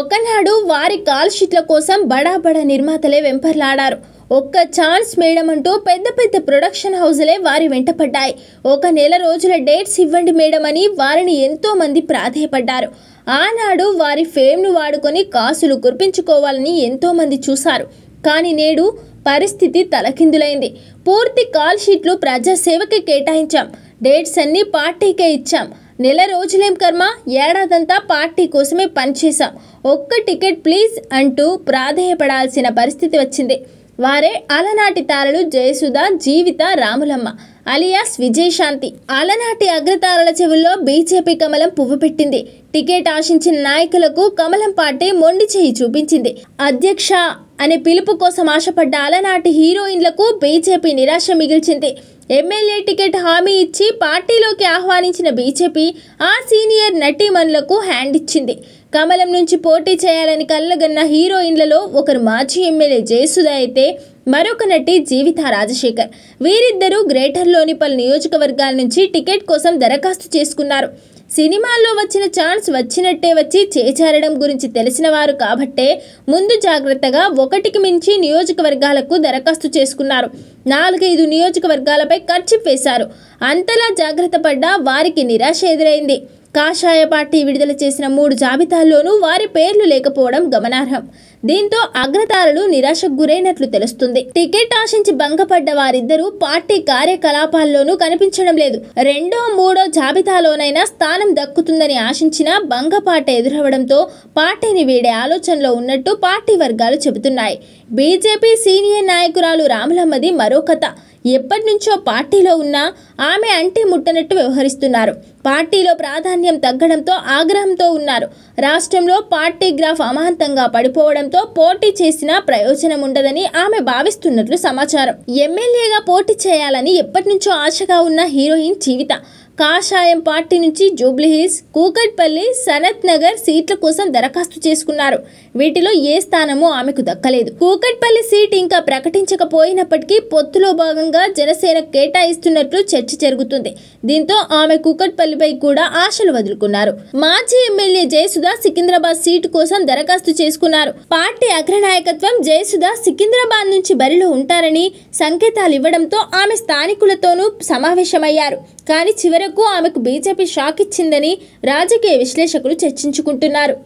ఒకనాడు వారి కాల్షీట్ల కోసం బడాబడా నిర్మాతలే వెంపర్లాడారు ఒక్క ఛాన్స్ మేడం అంటూ పెద్ద పెద్ద ప్రొడక్షన్ హౌజులే వారి వెంట పడ్డాయి ఒక నెల రోజుల డేట్స్ ఇవ్వండి మేడం అని వారిని ఎంతోమంది ప్రాధేయపడ్డారు ఆనాడు వారి ఫేమ్ను వాడుకొని కాసులు కురిపించుకోవాలని ఎంతోమంది చూశారు కానీ నేడు పరిస్థితి తలకిందులైంది పూర్తి కాల్ షీట్లు ప్రజాసేవకి కేటాయించాం డేట్స్ అన్నీ పార్టీకే ఇచ్చాం నెల రోజులేం కర్మ ఏడాదంతా పార్టీ కోసమే పనిచేశాం ఒక్క టికెట్ ప్లీజ్ అంటూ ప్రాధేయపడాల్సిన పరిస్థితి వచ్చింది వారే అలనాటి తారలు జయసుధ జీవిత రాములమ్మ అలియాస్ విజయశాంతి అలనాటి అగ్రతారల చెవుల్లో బీజేపీ కమలం పువ్వు పెట్టింది టికెట్ ఆశించిన నాయకులకు కమలం పార్టీ మొండి చేయి చూపించింది అధ్యక్ష అనే పిలుపు కోసం ఆశపడ్డ అలనాటి హీరోయిన్లకు బీజేపీ నిరాశ మిగిల్చింది ఎమ్మెల్యే టికెట్ హామీ ఇచ్చి పార్టీలోకి ఆహ్వానించిన బీజేపీ ఆ సీనియర్ నటీమణులకు హ్యాండ్ ఇచ్చింది కమలం నుంచి పోటీ చేయాలని కళ్ళగన్న హీరోయిన్లలో ఒకరు మాజీ ఎమ్మెల్యే జయసుధ అయితే మరొక నటి జీవిత రాజశేఖర్ వీరిద్దరూ గ్రేటర్లోని పలు నియోజకవర్గాల నుంచి టికెట్ కోసం దరఖాస్తు చేసుకున్నారు సినిమాల్లో వచ్చిన ఛాన్స్ వచ్చినట్టే వచ్చి చేచారడం గురించి తెలిసిన వారు కాబట్టే ముందు జాగ్రత్తగా ఒకటికి మించి నియోజకవర్గాలకు దరఖాస్తు చేసుకున్నారు నాలుగైదు నియోజకవర్గాలపై ఖర్చు వేశారు అంతలా జాగ్రత్త పడ్డా వారికి నిరాశ ఎదురైంది కాషాయ పార్టీ విడుదల చేసిన మూడు జాబితాల్లోనూ వారి పేర్లు లేకపోవడం గమనార్హం దీంతో అగ్రతారలు నిరాశకు గురైనట్లు తెలుస్తుంది టికెట్ ఆశించి భంగపడ్డ వారిద్దరూ పార్టీ కార్యకలాపాల్లోనూ కనిపించడం లేదు రెండో మూడో జాబితాలోనైనా స్థానం దక్కుతుందని ఆశించిన భంగపాట ఎదురవడంతో పార్టీని వీడే ఆలోచనలో ఉన్నట్టు పార్టీ వర్గాలు చెబుతున్నాయి బీజేపీ సీనియర్ నాయకురాలు రాములమ్మది మరో కథ ఎప్పటినుంచో పార్టీలో ఉన్నా ఆమె అంటి ముట్టనట్టు వ్యవహరిస్తున్నారు పార్టీలో ప్రాధాన్యం తగ్గడంతో ఆగ్రహంతో ఉన్నారు రాష్ట్రంలో పార్టీ గ్రాఫ్ అమాంతంగా పడిపోవడంతో స్థానాలతో పోటీ చేసినా ప్రయోజనం ఉండదని ఆమె భావిస్తున్నట్లు సమాచారం ఎమ్మెల్యేగా పోటీ చేయాలని ఎప్పటి నుంచో ఆశగా ఉన్న హీరోయిన్ జీవిత కాషాయం పార్టీ నుంచి జూబ్లీహిల్స్ కూకట్పల్లి సనత్ నగర్ సీట్ల కోసం దరఖాస్తు చేసుకున్నారు వీటిలో ఏ స్థానమో ఆమెకు దక్కలేదు కూకట్పల్లి సీట్ ఇంకా ప్రకటించకపోయినప్పటికీ పొత్తులో భాగంగా జనసేన కేటాయిస్తున్నట్లు చర్చ జరుగుతుంది దీంతో ఆమె కూకట్పల్లిపై కూడా ఆశలు వదులుకున్నారు మాజీ ఎమ్మెల్యే జయసుధ సికింద్రాబాద్ సీటు కోసం దరఖాస్తు చేసుకున్నారు పార్టీ అగ్రనాయకత్వం జయసుధ సికింద్రాబాద్ నుంచి బరిలో ఉంటారని సంకేతాలు ఇవ్వడంతో ఆమె స్థానికులతోనూ సమావేశమయ్యారు కానీ చివరి మేరకు ఆమెకు బీజేపీ షాక్ ఇచ్చిందని రాజకీయ విశ్లేషకులు చర్చించుకుంటున్నారు